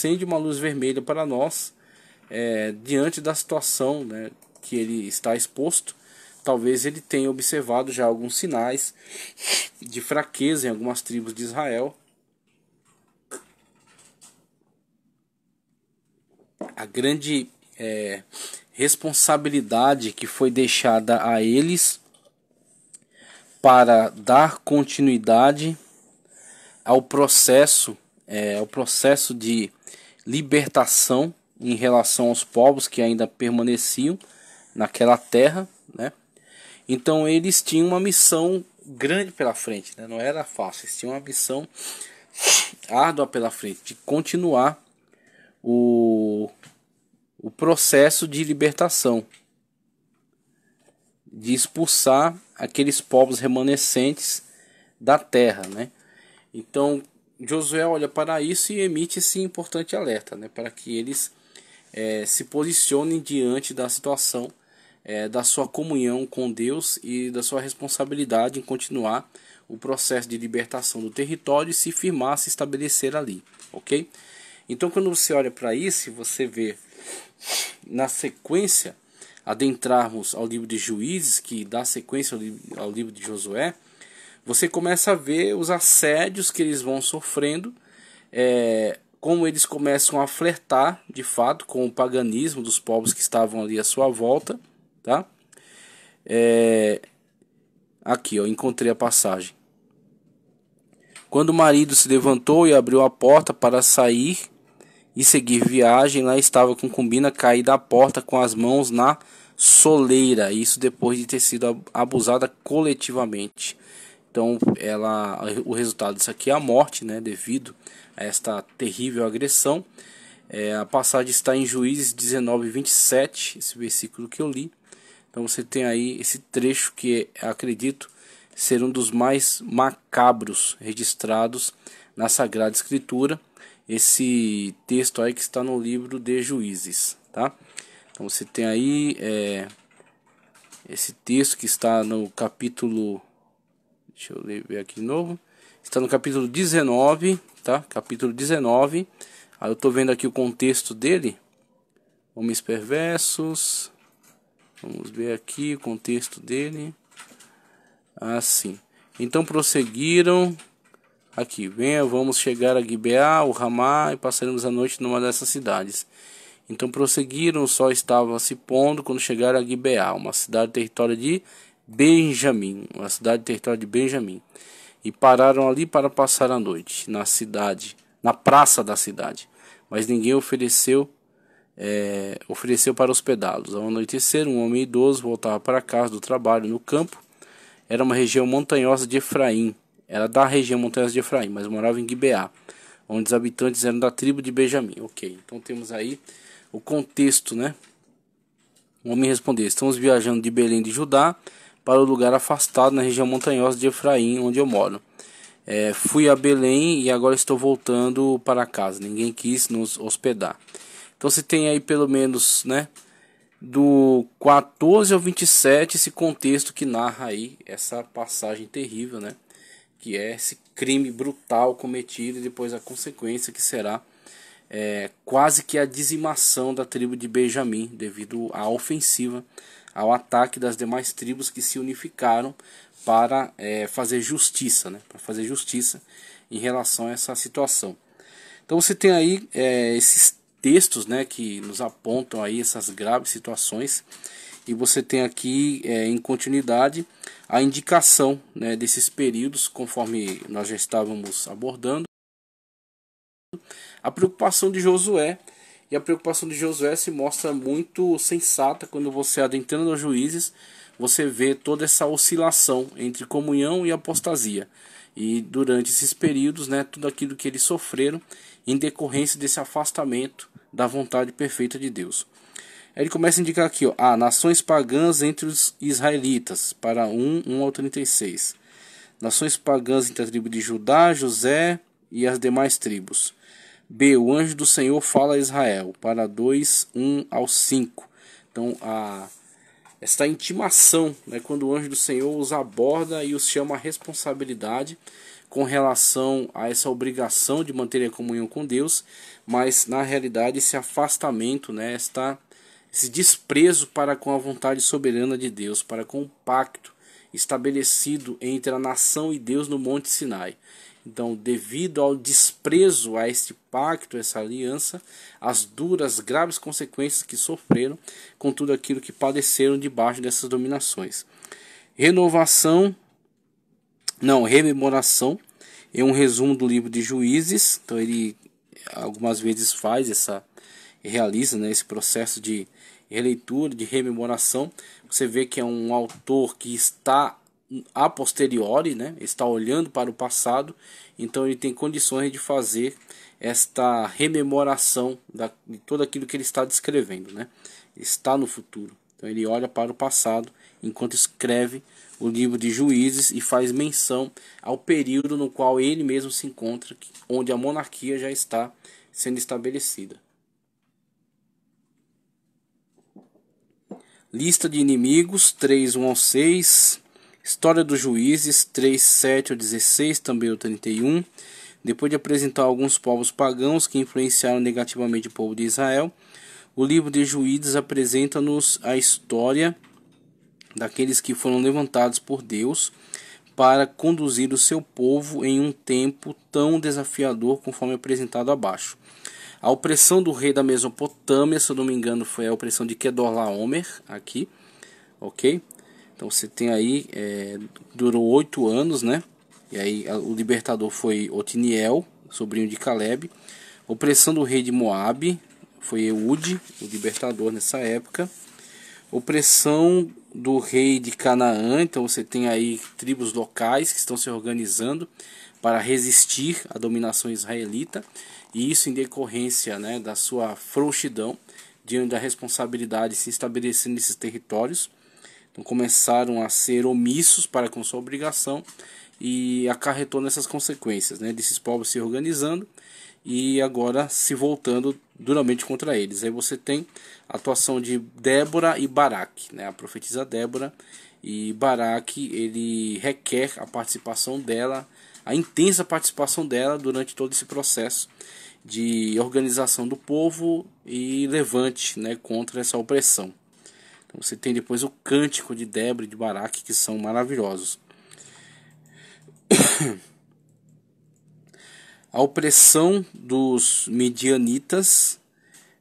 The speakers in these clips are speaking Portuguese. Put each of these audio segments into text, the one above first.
acende uma luz vermelha para nós é, diante da situação né, que ele está exposto. Talvez ele tenha observado já alguns sinais de fraqueza em algumas tribos de Israel. A grande é, responsabilidade que foi deixada a eles para dar continuidade ao processo, é, ao processo de libertação em relação aos povos que ainda permaneciam naquela terra, né? Então eles tinham uma missão grande pela frente, né? não era fácil, eles tinham uma missão árdua pela frente de continuar o, o processo de libertação, de expulsar aqueles povos remanescentes da terra, né? Então, Josué olha para isso e emite esse importante alerta né, para que eles é, se posicionem diante da situação é, da sua comunhão com Deus e da sua responsabilidade em continuar o processo de libertação do território e se firmar, se estabelecer ali, ok? Então, quando você olha para isso, você vê na sequência adentrarmos ao livro de Juízes, que dá sequência ao livro de Josué, você começa a ver os assédios que eles vão sofrendo, é, como eles começam a flertar, de fato, com o paganismo dos povos que estavam ali à sua volta, tá? É, aqui, ó, encontrei a passagem. Quando o marido se levantou e abriu a porta para sair e seguir viagem, lá estava a concubina caída à porta com as mãos na soleira, isso depois de ter sido abusada coletivamente. Então, ela, o resultado disso aqui é a morte, né, devido a esta terrível agressão. É, a passagem está em Juízes 19, 27, esse versículo que eu li. Então, você tem aí esse trecho que é, acredito ser um dos mais macabros registrados na Sagrada Escritura. Esse texto aí que está no livro de Juízes, tá? Então, você tem aí é, esse texto que está no capítulo Deixa eu ver aqui de novo. Está no capítulo 19, tá? Capítulo 19. Aí eu estou vendo aqui o contexto dele. Homens perversos. Vamos ver aqui o contexto dele. Assim. Então prosseguiram aqui. Venha, vamos chegar a Gibeá, o Ramá, e passaremos a noite numa dessas cidades. Então prosseguiram, o sol estava se pondo quando chegaram a Gibeá, uma cidade território de Benjamim, a cidade território de Benjamim, e pararam ali para passar a noite na cidade, na praça da cidade. Mas ninguém ofereceu é, ofereceu para hospedá-los. Ao anoitecer, um homem idoso voltava para casa do trabalho no campo. Era uma região montanhosa de Efraim. Era da região montanhosa de Efraim, mas morava em Gibeá, onde os habitantes eram da tribo de Benjamim. Ok, então temos aí o contexto, né? O homem respondeu: Estamos viajando de Belém de Judá para o lugar afastado na região montanhosa de Efraim, onde eu moro. É, fui a Belém e agora estou voltando para casa. Ninguém quis nos hospedar. Então se tem aí pelo menos, né, do 14 ao 27 esse contexto que narra aí essa passagem terrível, né, que é esse crime brutal cometido e depois a consequência que será é, quase que a dizimação da tribo de Benjamim devido à ofensiva, ao ataque das demais tribos que se unificaram para é, fazer justiça, né? para fazer justiça em relação a essa situação. Então você tem aí é, esses textos né, que nos apontam aí essas graves situações e você tem aqui é, em continuidade a indicação né, desses períodos conforme nós já estávamos abordando a preocupação de Josué. E a preocupação de Josué se mostra muito sensata quando você adentrando aos juízes, você vê toda essa oscilação entre comunhão e apostasia. E durante esses períodos, né, tudo aquilo que eles sofreram em decorrência desse afastamento da vontade perfeita de Deus. ele começa a indicar aqui, ó, ah, nações pagãs entre os israelitas, para 1, 1 ao 36. Nações pagãs entre a tribo de Judá, José e as demais tribos. B. O anjo do Senhor fala a Israel, para 2, 1 ao 5. Então, a, esta intimação, né, quando o anjo do Senhor os aborda e os chama à responsabilidade com relação a essa obrigação de manter a comunhão com Deus, mas na realidade esse afastamento, né, esta, esse desprezo para com a vontade soberana de Deus, para com o pacto estabelecido entre a nação e Deus no Monte Sinai. Então, devido ao desprezo a este pacto, a essa aliança, as duras, graves consequências que sofreram com tudo aquilo que padeceram debaixo dessas dominações. Renovação, não, rememoração, é um resumo do livro de Juízes. Então, ele algumas vezes faz essa, realiza né, esse processo de releitura, de rememoração. Você vê que é um autor que está a posteriori, né? está olhando para o passado, então ele tem condições de fazer esta rememoração da, de tudo aquilo que ele está descrevendo. Né? Está no futuro. Então ele olha para o passado enquanto escreve o livro de Juízes e faz menção ao período no qual ele mesmo se encontra, onde a monarquia já está sendo estabelecida. Lista de inimigos 3, 1 ao 6. História dos Juízes 3, 7 ao 16, também o 31. Depois de apresentar alguns povos pagãos que influenciaram negativamente o povo de Israel, o livro de Juízes apresenta-nos a história daqueles que foram levantados por Deus para conduzir o seu povo em um tempo tão desafiador conforme apresentado abaixo. A opressão do rei da Mesopotâmia, se eu não me engano, foi a opressão de Kedorlaomer, aqui, ok? Então você tem aí, é, durou oito anos, né? E aí o libertador foi Otiniel, sobrinho de Caleb. Opressão do rei de Moabe foi Eude, o libertador nessa época. Opressão do rei de Canaã, então você tem aí tribos locais que estão se organizando para resistir à dominação israelita, e isso em decorrência né, da sua frouxidão diante da responsabilidade de se estabelecer nesses territórios então começaram a ser omissos para com sua obrigação e acarretou nessas consequências, né? Desses povos se organizando e agora se voltando duramente contra eles. Aí você tem a atuação de Débora e Baraque, né? A profetisa Débora e Baraque, ele requer a participação dela, a intensa participação dela durante todo esse processo de organização do povo e levante, né, contra essa opressão. Então, você tem depois o cântico de Débora e de Baraque, que são maravilhosos. A opressão dos Midianitas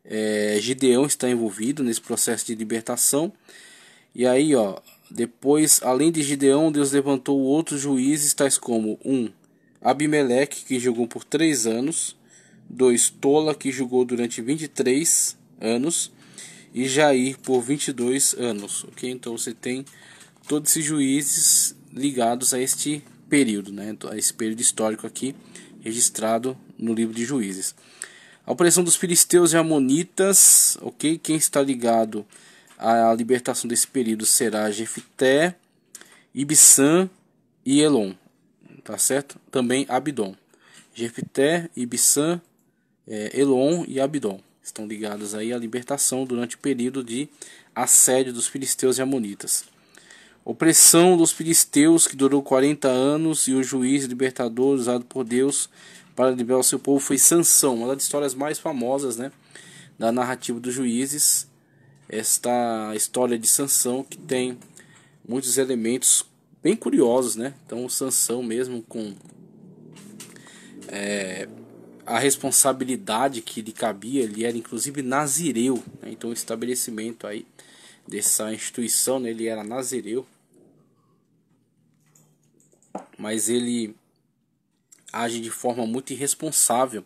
é, Gideão está envolvido nesse processo de libertação. E aí, ó, depois, além de Gideão, Deus levantou outros juízes, tais como um Abimeleque, que julgou por três anos, dois Tola, que julgou durante 23 anos, e Jair por 22 anos, ok? Então você tem todos esses juízes ligados a este período, né? A esse período histórico aqui registrado no livro de Juízes. A opressão dos filisteus e amonitas, ok? Quem está ligado à libertação desse período será Jefté, Ibsam e Elon, tá certo? Também Abidom. Jefté, Ibsam, é, Elon e Abidom estão ligadas aí à libertação durante o período de assédio dos filisteus e amonitas. Opressão dos filisteus que durou 40 anos e o juiz libertador usado por Deus para libertar o seu povo foi Sansão, uma das histórias mais famosas, né, da narrativa dos juízes. Esta história de Sansão que tem muitos elementos bem curiosos, né? Então Sansão mesmo com é, a responsabilidade que lhe cabia, ele era inclusive nazireu, né? então o estabelecimento aí dessa instituição, né? ele era nazireu, mas ele age de forma muito irresponsável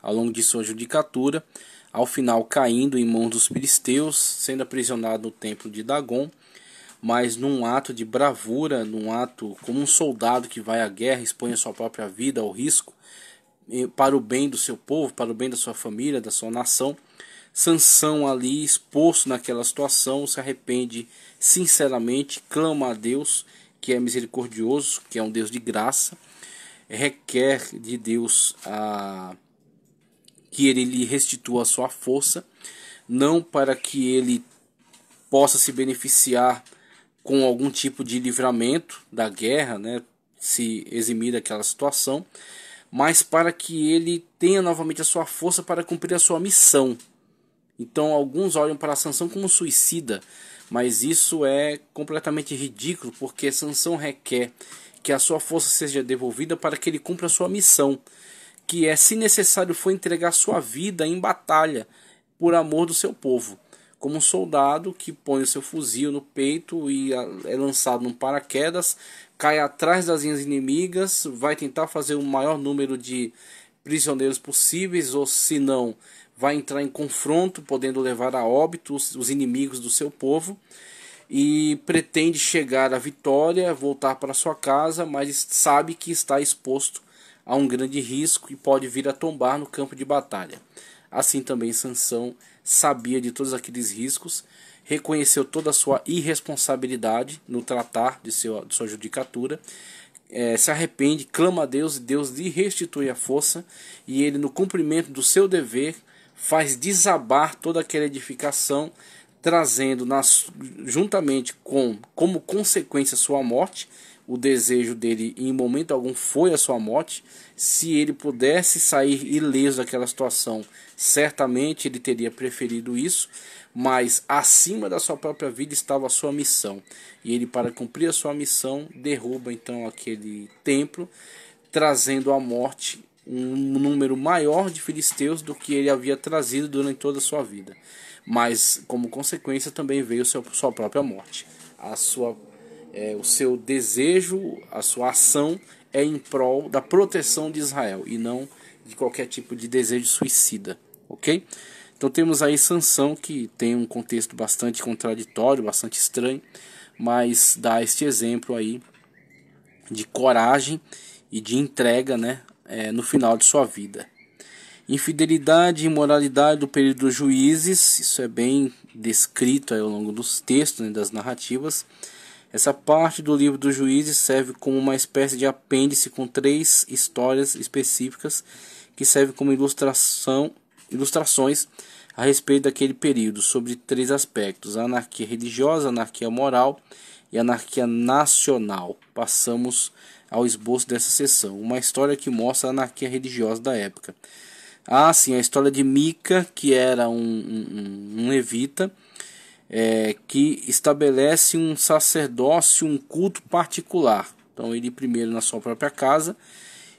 ao longo de sua judicatura, ao final caindo em mãos dos filisteus, sendo aprisionado no templo de Dagon, mas num ato de bravura, num ato como um soldado que vai à guerra, expõe a sua própria vida ao risco, para o bem do seu povo, para o bem da sua família, da sua nação. Sansão ali exposto naquela situação, se arrepende sinceramente, clama a Deus, que é misericordioso, que é um Deus de graça, requer de Deus a que ele lhe restitua a sua força, não para que ele possa se beneficiar com algum tipo de livramento da guerra, né, se eximir daquela situação, mas para que ele tenha novamente a sua força para cumprir a sua missão. Então, alguns olham para Sansão como suicida, mas isso é completamente ridículo, porque Sansão requer que a sua força seja devolvida para que ele cumpra a sua missão, que é, se necessário for, entregar sua vida em batalha por amor do seu povo, como um soldado que põe o seu fuzil no peito e é lançado num paraquedas cai atrás das linhas inimigas, vai tentar fazer o maior número de prisioneiros possíveis, ou se não, vai entrar em confronto, podendo levar a óbito os, os inimigos do seu povo, e pretende chegar à vitória, voltar para sua casa, mas sabe que está exposto a um grande risco e pode vir a tombar no campo de batalha. Assim também Sansão sabia de todos aqueles riscos reconheceu toda a sua irresponsabilidade no tratar de, seu, de sua judicatura, é, se arrepende, clama a Deus e Deus lhe restitui a força, e ele, no cumprimento do seu dever, faz desabar toda aquela edificação, trazendo nas, juntamente com como consequência sua morte o desejo dele em momento algum foi a sua morte. Se ele pudesse sair ileso daquela situação, certamente ele teria preferido isso, mas acima da sua própria vida estava a sua missão. E ele, para cumprir a sua missão, derruba então aquele templo, trazendo à morte um número maior de filisteus do que ele havia trazido durante toda a sua vida. Mas, como consequência, também veio sua própria morte. A sua é, o seu desejo, a sua ação é em prol da proteção de Israel e não de qualquer tipo de desejo suicida, ok? Então temos aí Sansão que tem um contexto bastante contraditório, bastante estranho, mas dá este exemplo aí de coragem e de entrega, né, é, no final de sua vida. Infidelidade e imoralidade do período dos juízes, isso é bem descrito ao longo dos textos, né, das narrativas essa parte do livro dos juízes serve como uma espécie de apêndice com três histórias específicas que servem como ilustração, ilustrações a respeito daquele período sobre três aspectos: a anarquia religiosa, a anarquia moral e a anarquia nacional. Passamos ao esboço dessa sessão, uma história que mostra a anarquia religiosa da época. Ah, sim, a história de Mica, que era um, um, um levita, é, que estabelece um sacerdócio, um culto particular. Então, ele primeiro na sua própria casa,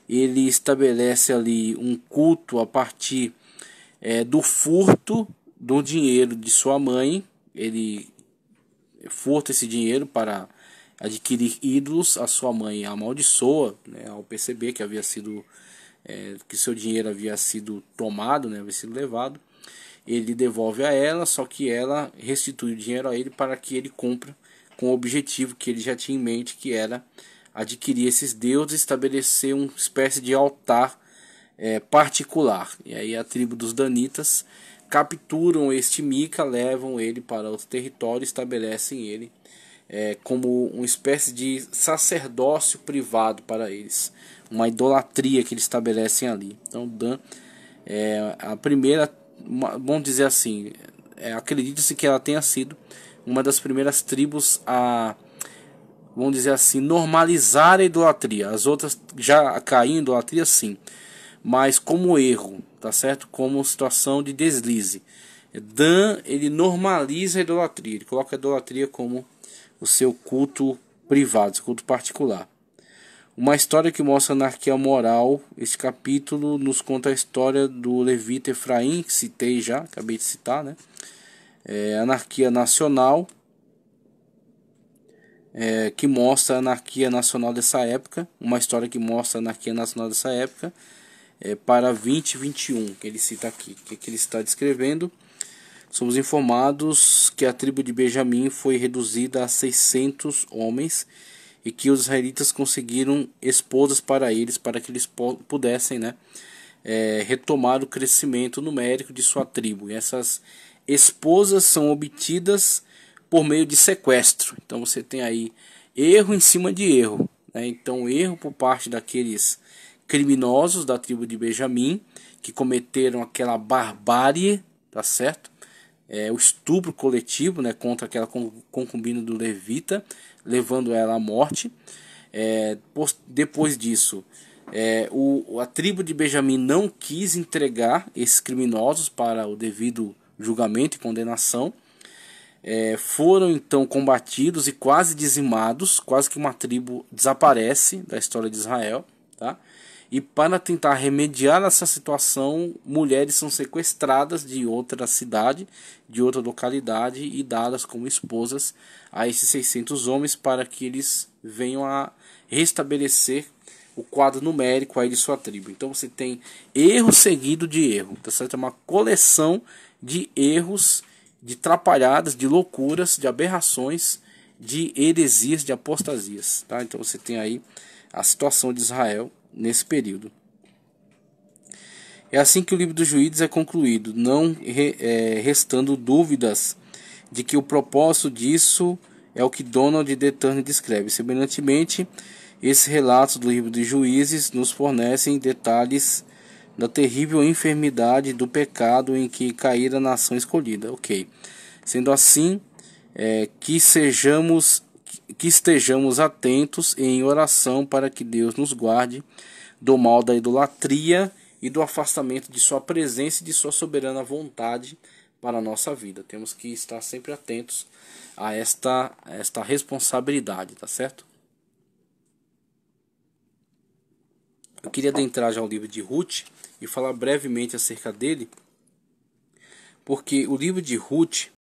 ele estabelece ali um culto a partir é, do furto do dinheiro de sua mãe. Ele furta esse dinheiro para adquirir ídolos. A sua mãe a amaldiçoa né, ao perceber que havia sido é, que seu dinheiro havia sido tomado, né, havia sido levado. Ele devolve a ela, só que ela restitui o dinheiro a ele para que ele cumpra com o objetivo que ele já tinha em mente, que era adquirir esses deuses, estabelecer uma espécie de altar é, particular. E aí a tribo dos Danitas capturam este Mica, levam ele para outro território, estabelecem ele é, como uma espécie de sacerdócio privado para eles, uma idolatria que eles estabelecem ali. Então Dan é a primeira vamos dizer assim, é, acredita-se que ela tenha sido uma das primeiras tribos a, vamos dizer assim, normalizar a idolatria. As outras já caíam em idolatria, sim, mas como erro, tá certo? Como situação de deslize. Dan, ele normaliza a idolatria, ele coloca a idolatria como o seu culto privado, seu culto particular. Uma história que mostra a anarquia moral. Esse capítulo nos conta a história do levita Efraim, que citei já, acabei de citar, né? É, anarquia nacional, é, que mostra a anarquia nacional dessa época. Uma história que mostra a anarquia nacional dessa época. É, para 2021, que ele cita aqui, que, que ele está descrevendo. Somos informados que a tribo de Benjamim foi reduzida a 600 homens e que os israelitas conseguiram esposas para eles, para que eles pudessem né, é, retomar o crescimento numérico de sua tribo. E essas esposas são obtidas por meio de sequestro. Então você tem aí erro em cima de erro. Né? Então, erro por parte daqueles criminosos da tribo de Benjamim que cometeram aquela barbárie, tá certo? É, o estupro coletivo né, contra aquela concubina do Levita, levando ela à morte. É, depois disso, é, o, a tribo de Benjamim não quis entregar esses criminosos para o devido julgamento e condenação. É, foram então combatidos e quase dizimados, quase que uma tribo desaparece da história de Israel. Tá? E para tentar remediar essa situação, mulheres são sequestradas de outra cidade, de outra localidade e dadas como esposas a esses 600 homens para que eles venham a restabelecer o quadro numérico aí de sua tribo. Então você tem erro seguido de erro, tá certo? É uma coleção de erros, de trapalhadas, de loucuras, de aberrações, de heresias, de apostasias, tá? Então você tem aí a situação de Israel nesse período. É assim que o livro dos juízes é concluído, não re, é, restando dúvidas de que o propósito disso é o que Donald de Turner descreve. Semelhantemente, esses relatos do livro dos juízes nos fornecem detalhes da terrível enfermidade do pecado em que caíra a nação escolhida. Ok. Sendo assim, é, que sejamos que estejamos atentos em oração para que Deus nos guarde do mal da idolatria e do afastamento de sua presença e de sua soberana vontade para a nossa vida. Temos que estar sempre atentos a esta, a esta responsabilidade, tá certo? Eu queria adentrar já ao livro de Ruth e falar brevemente acerca dele, porque o livro de Ruth